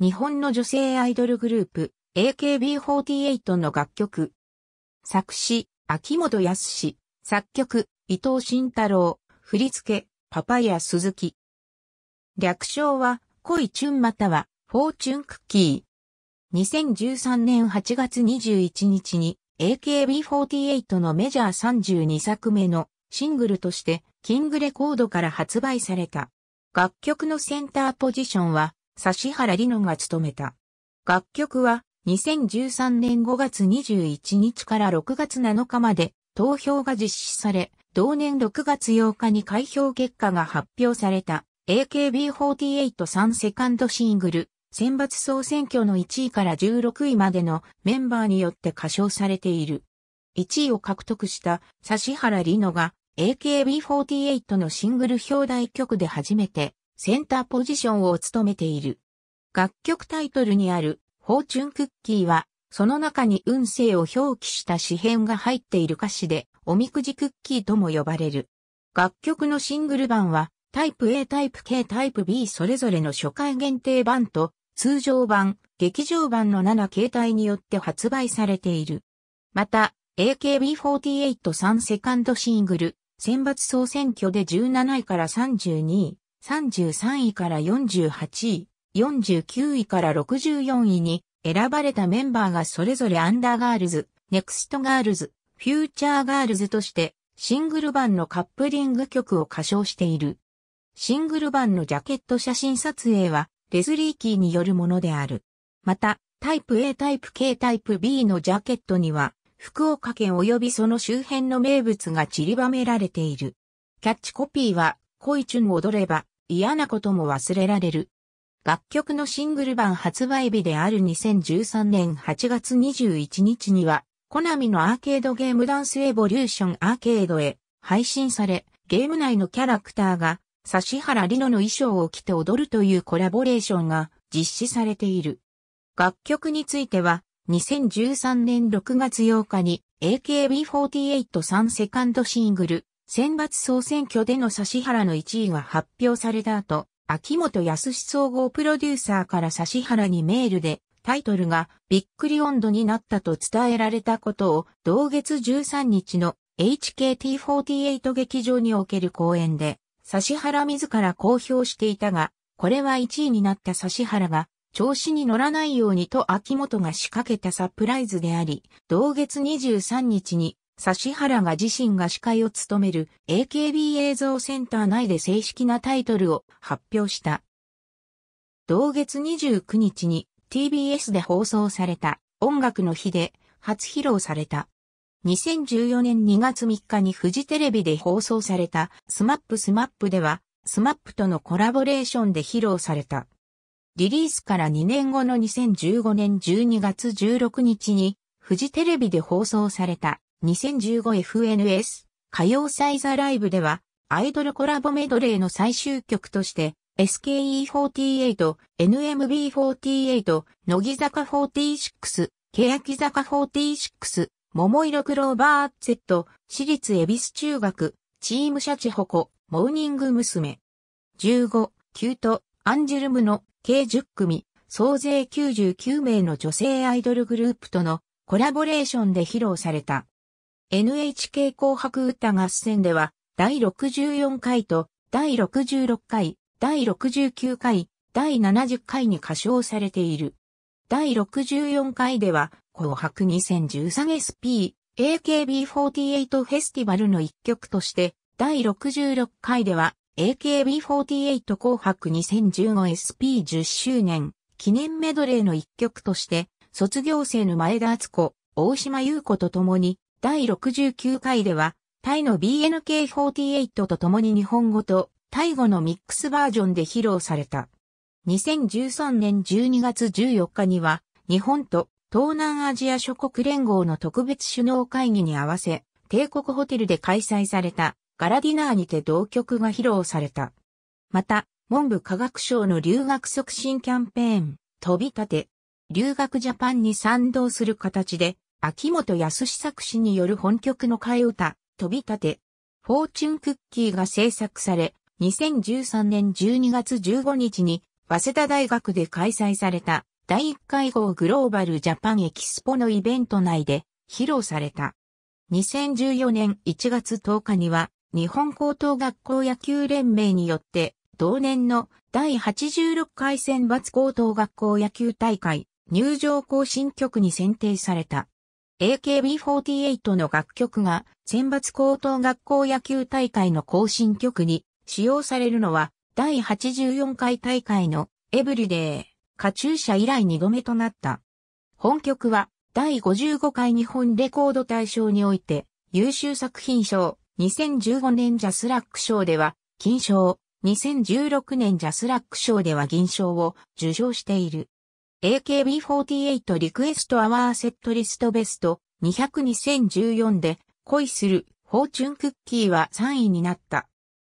日本の女性アイドルグループ AKB48 の楽曲。作詞、秋元康、作曲、伊藤慎太郎、振付、パパヤ鈴木。略称は、恋チュンまたは、フォーチュンクッキー。2013年8月21日に AKB48 のメジャー32作目のシングルとしてキングレコードから発売された。楽曲のセンターポジションは指原里乃が務めた。楽曲は2013年5月21日から6月7日まで投票が実施され、同年6月8日に開票結果が発表された AKB483 セカンドシングル選抜総選挙の1位から16位までのメンバーによって歌唱されている。1位を獲得した指原里乃が AKB48 のシングル表題曲で初めてセンターポジションを務めている。楽曲タイトルにあるフォーチュンクッキーは、その中に運勢を表記した詩編が入っている歌詞で、おみくじクッキーとも呼ばれる。楽曲のシングル版は、タイプ A、タイプ K、タイプ B それぞれの初回限定版と、通常版、劇場版の7形態によって発売されている。また、AKB483 セカンドシングル、選抜総選挙で17位から32位、33位から48位、49位から64位に選ばれたメンバーがそれぞれアンダーガールズ、ネクストガールズ、フューチャーガールズとしてシングル版のカップリング曲を歌唱している。シングル版のジャケット写真撮影はレズリーキーによるものである。また、タイプ A タイプ K タイプ B のジャケットには福岡県及びその周辺の名物が散りばめられている。キャッチコピーは恋チュン踊れば嫌なことも忘れられる。楽曲のシングル版発売日である2013年8月21日には、コナミのアーケードゲームダンスエボリューションアーケードへ配信され、ゲーム内のキャラクターが指原里乃の衣装を着て踊るというコラボレーションが実施されている。楽曲については、2013年6月8日に AKB48 3セカンドシングル、選抜総選挙での指原の1位が発表された後、秋元康総合プロデューサーから指原にメールで、タイトルがびっくり温度になったと伝えられたことを、同月13日の HKT48 劇場における公演で、指原自ら公表していたが、これは1位になった指原が、調子に乗らないようにと秋元が仕掛けたサプライズであり、同月23日に指原が自身が司会を務める AKB 映像センター内で正式なタイトルを発表した。同月29日に TBS で放送された音楽の日で初披露された。2014年2月3日にフジテレビで放送されたスマップスマップではスマップとのコラボレーションで披露された。リリースから2年後の2015年12月16日にフジテレビで放送された 2015FNS 歌謡祭ザライブではアイドルコラボメドレーの最終曲として SKE48、NMB48、乃木坂46、欅坂46、桃色クローバー Z、私立恵比寿中学、チームシャチホコ、モーニング娘。15、キュート、アンジュルムの計10組、総勢99名の女性アイドルグループとのコラボレーションで披露された。NHK 紅白歌合戦では、第64回と、第66回、第69回、第70回に歌唱されている。第64回では、紅白 2013SP、AKB48 フェスティバルの一曲として、第66回では、AKB48 紅白 2015SP10 周年記念メドレーの一曲として、卒業生の前田敦子、大島優子と共に第69回では、タイの BNK48 と共に日本語とタイ語のミックスバージョンで披露された。2013年12月14日には、日本と東南アジア諸国連合の特別首脳会議に合わせ、帝国ホテルで開催されたガラディナーにて同曲が披露された。また、文部科学省の留学促進キャンペーン、飛び立て、留学ジャパンに賛同する形で、秋元康作詞による本曲の替え歌、飛び立て、フォーチュンクッキーが制作され、2013年12月15日に、早稲田大学で開催された、第1回号グローバルジャパンエキスポのイベント内で、披露された。2014年1月10日には、日本高等学校野球連盟によって、同年の第86回選抜高等学校野球大会入場行進曲に選定された。AKB48 の楽曲が選抜高等学校野球大会の更新曲に使用されるのは第84回大会のエブリデー、カチューシャ以来2度目となった。本曲は第55回日本レコード大賞において優秀作品賞、2015年ジャスラック賞では金賞、2016年ジャスラック賞では銀賞を受賞している。AKB48 リクエストアワーセットリストベスト2 0 0 2 0 1 4で恋するフォーチュンクッキーは3位になった。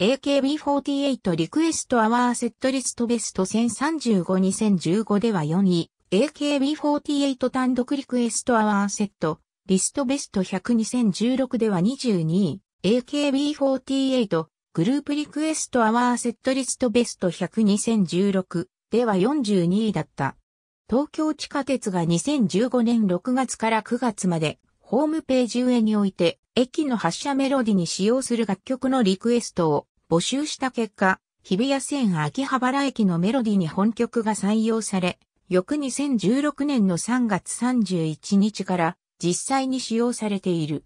AKB48 リクエストアワーセットリストベスト1035-2015では4位。AKB48 単独リクエストアワーセットリストベスト100-2016では22位。AKB48 グループリクエストアワーセットリストベスト100-2016では42位だった。東京地下鉄が2015年6月から9月まで、ホームページ上において、駅の発車メロディに使用する楽曲のリクエストを募集した結果、日比谷線秋葉原駅のメロディに本曲が採用され、翌2016年の3月31日から実際に使用されている。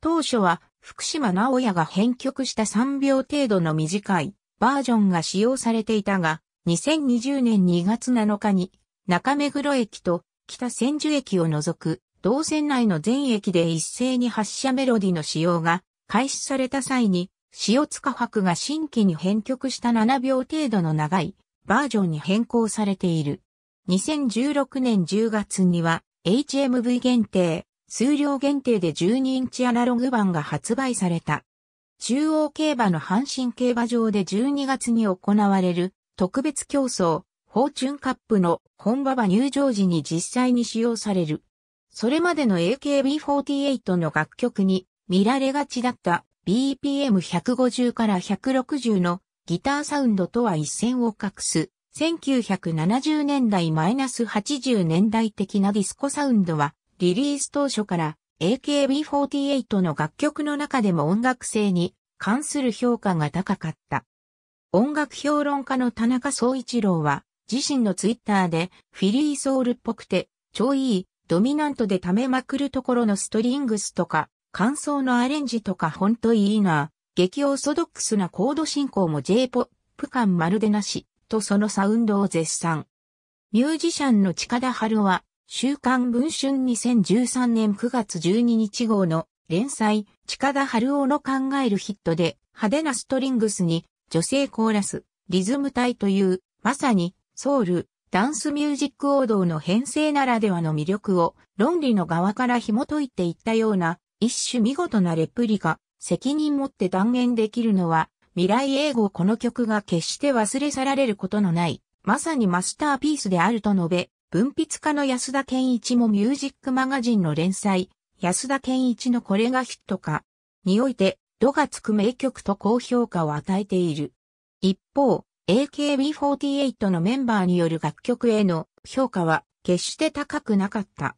当初は福島直也が編曲した3秒程度の短いバージョンが使用されていたが、2020年2月7日に中目黒駅と北千住駅を除く同線内の全駅で一斉に発車メロディの使用が開始された際に、塩塚博が新規に編曲した7秒程度の長いバージョンに変更されている。2016年10月には HMV 限定、数量限定で12インチアナログ版が発売された。中央競馬の阪神競馬場で12月に行われる特別競争フォーチュンカップの本場は入場時に実際に使用される。それまでの AKB48 の楽曲に見られがちだった BPM150 から160のギターサウンドとは一線を画す1970年代 -80 年代的なディスコサウンドはリリース当初から AKB48 の楽曲の中でも音楽性に関する評価が高かった。音楽評論家の田中総一郎は自身のツイッターで、フィリーソウルっぽくて、超いい、ドミナントで溜めまくるところのストリングスとか、感想のアレンジとかほんといいな、激オーソドックスなコード進行も J-POP 感まるでなし、とそのサウンドを絶賛。ミュージシャンの近田春は、週刊文春2013年9月12日号の連載、近田春夫の考えるヒットで、派手なストリングスに、女性コーラス、リズム隊という、まさにソウル、ダンスミュージック王道の編成ならではの魅力を論理の側から紐解いていったような一種見事なレプリカ、責任持って断言できるのは未来英語この曲が決して忘れ去られることのない、まさにマスターピースであると述べ、文筆家の安田健一もミュージックマガジンの連載、安田健一のこれがヒットか、において、度がつく名曲と高評価を与えている。一方、AKB48 のメンバーによる楽曲への評価は決して高くなかった。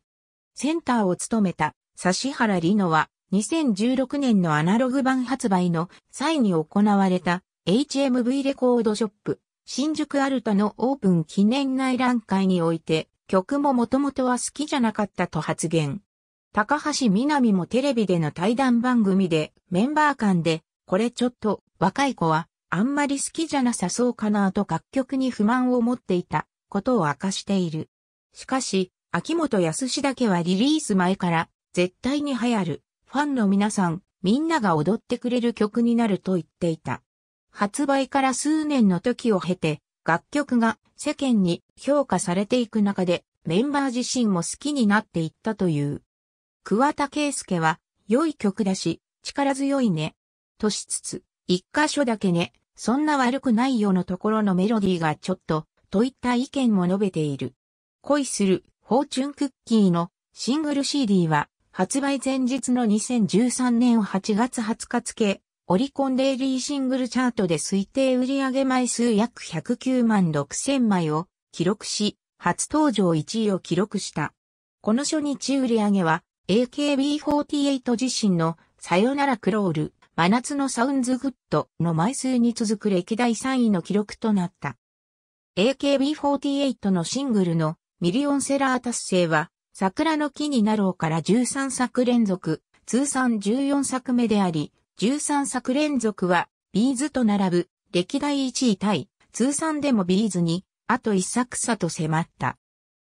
センターを務めた指原里乃は2016年のアナログ版発売の際に行われた HMV レコードショップ新宿アルタのオープン記念内覧会において曲ももともとは好きじゃなかったと発言。高橋みなみもテレビでの対談番組でメンバー間でこれちょっと若い子はあんまり好きじゃなさそうかなと楽曲に不満を持っていたことを明かしている。しかし、秋元康だけはリリース前から絶対に流行る。ファンの皆さん、みんなが踊ってくれる曲になると言っていた。発売から数年の時を経て、楽曲が世間に評価されていく中で、メンバー自身も好きになっていったという。桑田圭介は、良い曲だし、力強いね。としつつ、一箇所だけね、そんな悪くないよのところのメロディーがちょっと、といった意見も述べている。恋する、フォーチュンクッキーのシングル CD は、発売前日の2013年8月20日付、オリコンデイリーシングルチャートで推定売上枚数約109万6千枚を記録し、初登場1位を記録した。この初日売上は、AKB48 自身のさよならクロール、真夏のサウンズグッドの枚数に続く歴代3位の記録となった。AKB48 のシングルのミリオンセラー達成は、桜の木になろうから13作連続、通算14作目であり、13作連続は、ビーズと並ぶ、歴代1位タイ、通算でもビーズに、あと1作差と迫った。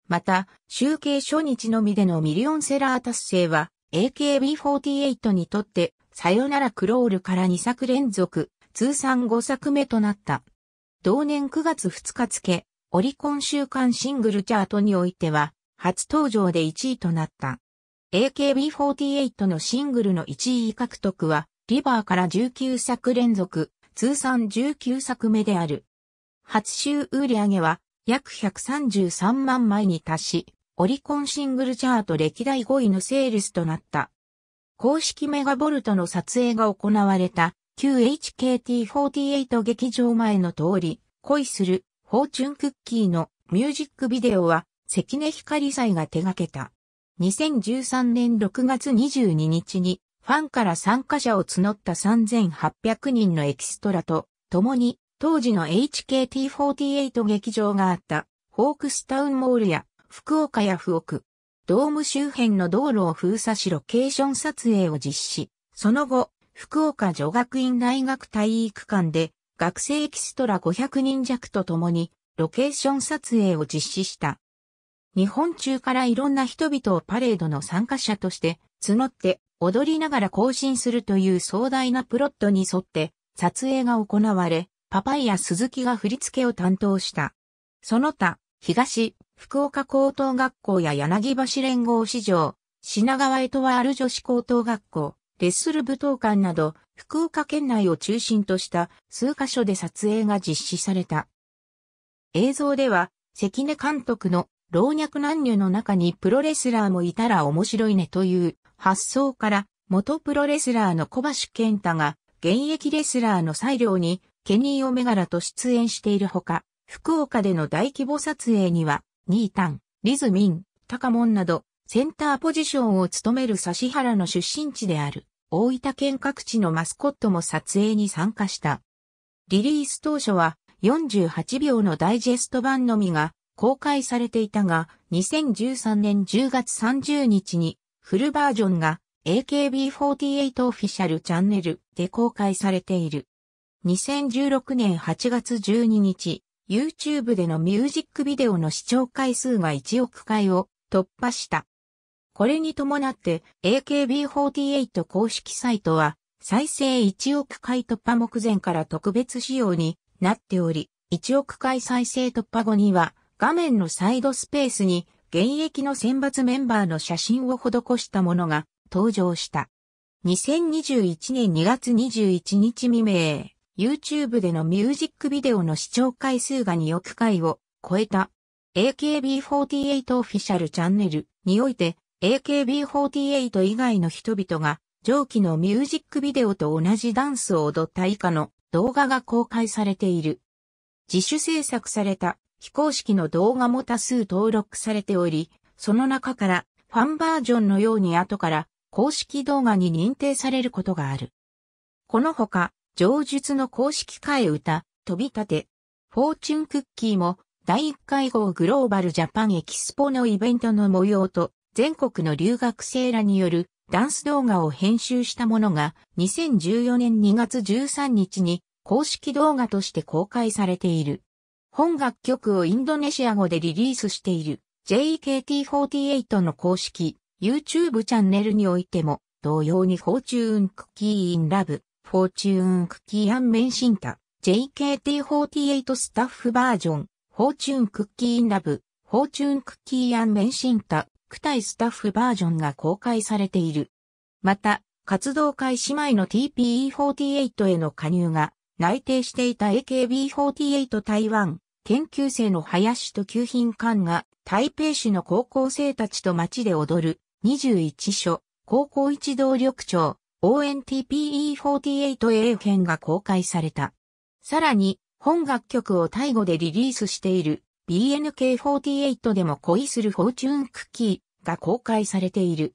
また、集計初日のみでのミリオンセラー達成は、AKB48 にとってさよならクロールから2作連続、通算5作目となった。同年9月2日付、オリコン週間シングルチャートにおいては、初登場で1位となった。AKB48 のシングルの1位獲得は、リバーから19作連続、通算19作目である。初週売上は、約133万枚に達し、オリコンシングルチャート歴代5位のセールスとなった。公式メガボルトの撮影が行われた、旧 HKT48 劇場前の通り、恋する、フォーチュンクッキーのミュージックビデオは、関根光祭が手掛けた。2013年6月22日に、ファンから参加者を募った3800人のエキストラと、共に、当時の HKT48 劇場があった、ホークスタウンモールや、福岡やフオク、ドーム周辺の道路を封鎖しロケーション撮影を実施。その後、福岡女学院大学体育館で学生エキストラ500人弱と共にロケーション撮影を実施した。日本中からいろんな人々をパレードの参加者として募って踊りながら行進するという壮大なプロットに沿って撮影が行われ、パパイヤ鈴木が振り付けを担当した。その他、東、福岡高等学校や柳橋連合市場、品川エトワール女子高等学校、レッスル舞踏館など、福岡県内を中心とした数カ所で撮影が実施された。映像では、関根監督の老若男女の中にプロレスラーもいたら面白いねという発想から、元プロレスラーの小橋健太が現役レスラーの裁量にケニー・オメガラと出演しているほか、福岡での大規模撮影にはニータン、リズミン、タカモンなど、センターポジションを務める指原の出身地である、大分県各地のマスコットも撮影に参加した。リリース当初は、48秒のダイジェスト版のみが公開されていたが、2013年10月30日にフルバージョンが AKB48 オフィシャルチャンネルで公開されている。2016年8月12日、YouTube でのミュージックビデオの視聴回数が1億回を突破した。これに伴って AKB48 公式サイトは再生1億回突破目前から特別仕様になっており、1億回再生突破後には画面のサイドスペースに現役の選抜メンバーの写真を施したものが登場した。2021年2月21日未明、YouTube でのミュージックビデオの視聴回数が2億回を超えた。AKB48 オフィシャルチャンネルにおいて AKB48 以外の人々が上記のミュージックビデオと同じダンスを踊った以下の動画が公開されている。自主制作された非公式の動画も多数登録されており、その中からファンバージョンのように後から公式動画に認定されることがある。このほか上述の公式替え歌、飛び立て、フォーチュンクッキーも、第1回号グローバルジャパンエキスポのイベントの模様と、全国の留学生らによるダンス動画を編集したものが、2014年2月13日に公式動画として公開されている。本楽曲をインドネシア語でリリースしている JKT48 の公式 YouTube チャンネルにおいても同様にフォーチューンクッキーインラブフォーチューンクッキーアンメンシンタ、JKT48 スタッフバージョン、フォーチューンクッキーインラブ、フォーチューンクッキーアンメンシンタ、タイスタッフバージョンが公開されている。また、活動開始前の TPE48 への加入が内定していた AKB48 台湾研究生の林と旧品館が台北市の高校生たちと街で踊る21所高校一同緑長 ONTPE48A 編が公開された。さらに、本楽曲をタイ語でリリースしている BNK48 でも恋するフォーチュンクッキーが公開されている。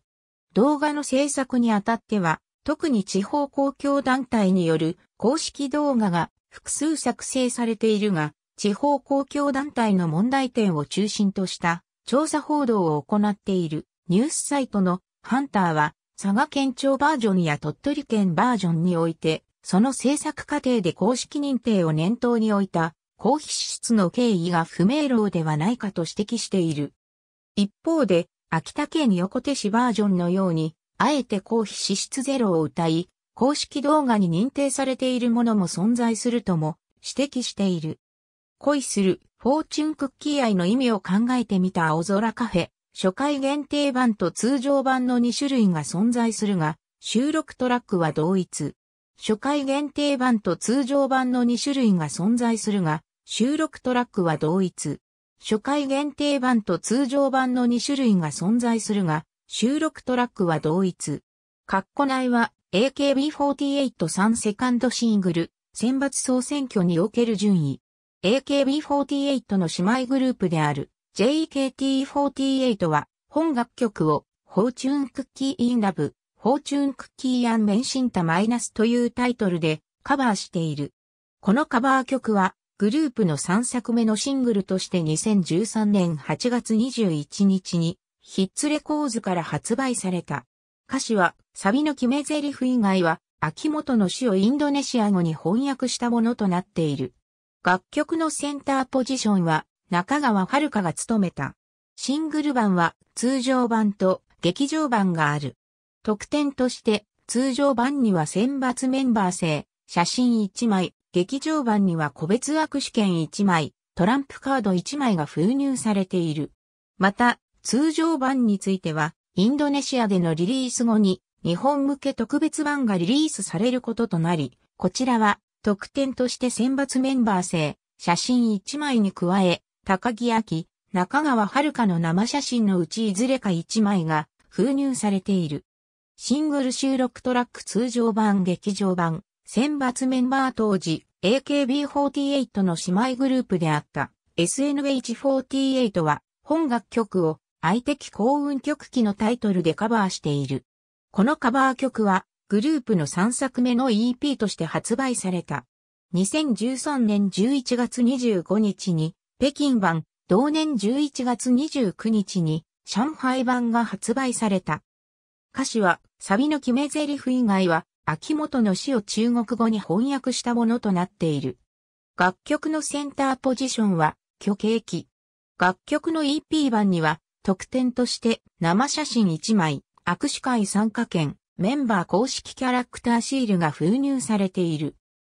動画の制作にあたっては、特に地方公共団体による公式動画が複数作成されているが、地方公共団体の問題点を中心とした調査報道を行っているニュースサイトのハンターは佐賀県庁バージョンや鳥取県バージョンにおいて、その制作過程で公式認定を念頭に置いた、公費支出の経緯が不明朗ではないかと指摘している。一方で、秋田県横手市バージョンのように、あえて公費支出ゼロを謳い、公式動画に認定されているものも存在するとも指摘している。恋するフォーチュンクッキー愛の意味を考えてみた青空カフェ初回限定版と通常版の2種類が存在するが、収録トラックは同一。初回限定版と通常版の2種類が存在するが、収録トラックは同一。初回限定版と通常版の2種類が存在するが、収録トラックは同一。カッコ内は AKB483 セカンドシングル、選抜総選挙における順位。AKB48 の姉妹グループである。JKT48 は本楽曲を Fortune Cookie in Love, f o r t u n ン・ c o メンシンタマイナスというタイトルでカバーしている。このカバー曲はグループの3作目のシングルとして2013年8月21日にヒッツレコーズから発売された。歌詞はサビの決め台詞以外は秋元の詩をインドネシア語に翻訳したものとなっている。楽曲のセンターポジションは中川遥が務めた。シングル版は通常版と劇場版がある。特典として通常版には選抜メンバー制、写真1枚、劇場版には個別握手券1枚、トランプカード1枚が封入されている。また、通常版については、インドネシアでのリリース後に、日本向け特別版がリリースされることとなり、こちらは、特典として選抜メンバー制、写真1枚に加え、高木明、中川遥の生写真のうちいずれか1枚が封入されている。シングル収録トラック通常版劇場版、選抜メンバー当時、AKB48 の姉妹グループであった SNH48 は本楽曲を愛的幸運曲記のタイトルでカバーしている。このカバー曲はグループの3作目の EP として発売された。2013年11月25日に北京版、同年11月29日に上海版が発売された。歌詞はサビの決め台詞以外は秋元の詩を中国語に翻訳したものとなっている。楽曲のセンターポジションは虚形記。楽曲の EP 版には特典として生写真1枚、握手会参加券、メンバー公式キャラクターシールが封入されている。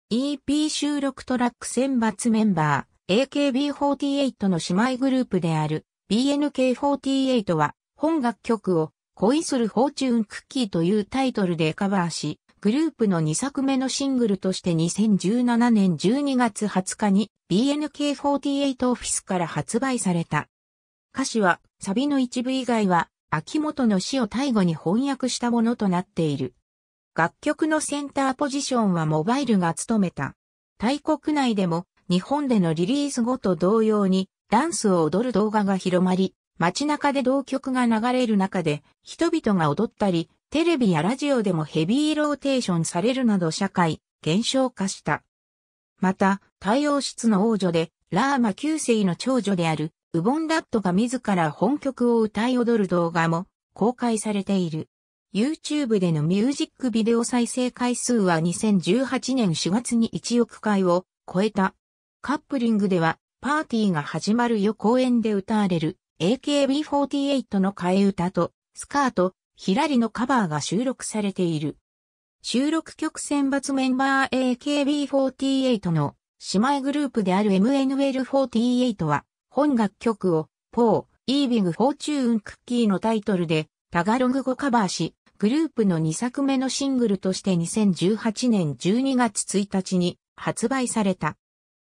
EP 収録トラック選抜メンバー、AKB48 の姉妹グループである BNK48 は本楽曲を恋するフォーチューンクッキーというタイトルでカバーし、グループの2作目のシングルとして2017年12月20日に BNK48 オフィスから発売された。歌詞はサビの一部以外は秋元の死をイ語に翻訳したものとなっている。楽曲のセンターポジションはモバイルが務めた。大国内でも日本でのリリース後と同様にダンスを踊る動画が広まり、街中で同曲が流れる中で人々が踊ったり、テレビやラジオでもヘビーローテーションされるなど社会、減少化した。また、太陽室の王女で、ラーマ9世の長女である、ウボンラットが自ら本曲を歌い踊る動画も公開されている。YouTube でのミュージックビデオ再生回数は2018年4月に1億回を超えた。カップリングでは、パーティーが始まるよ公演で歌われる AKB48 の替え歌と、スカート、ヒラリのカバーが収録されている。収録曲選抜メンバー AKB48 の姉妹グループである MNL48 は、本楽曲を、ポー、イービング・フォーチューン・クッキーのタイトルで、タガログ語カバーし、グループの2作目のシングルとして2018年12月1日に発売された。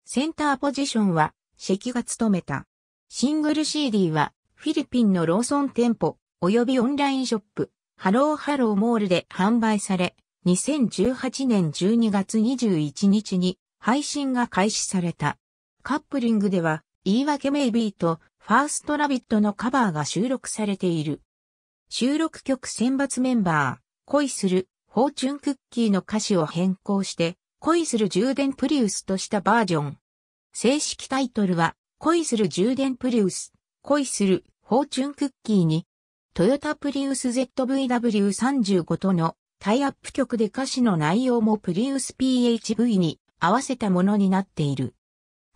センターポジションは、関が務めた。シングル CD は、フィリピンのローソン店舗、及びオンラインショップ、ハローハローモールで販売され、2018年12月21日に配信が開始された。カップリングでは、言い訳メイビーとファーストラビットのカバーが収録されている。収録曲選抜メンバー、恋する、フォーチュンクッキーの歌詞を変更して、恋する充電プリウスとしたバージョン。正式タイトルは、恋する充電プリウス、恋するフォーチュンクッキーに、トヨタプリウス ZVW35 とのタイアップ曲で歌詞の内容もプリウス PHV に合わせたものになっている。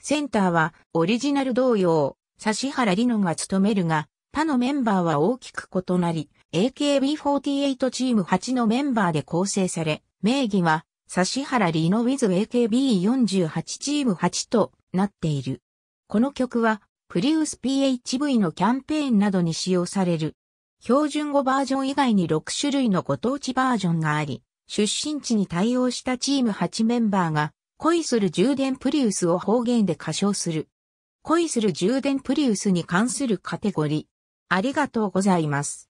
センターはオリジナル同様、指原里乃が務めるが、他のメンバーは大きく異なり、AKB48 チーム8のメンバーで構成され、名義は指原リノウィズ AKB48 チーム8となっている。この曲は、プリウス PHV のキャンペーンなどに使用される。標準語バージョン以外に6種類のご当地バージョンがあり、出身地に対応したチーム8メンバーが、恋する充電プリウスを方言で歌唱する。恋する充電プリウスに関するカテゴリー。ありがとうございます。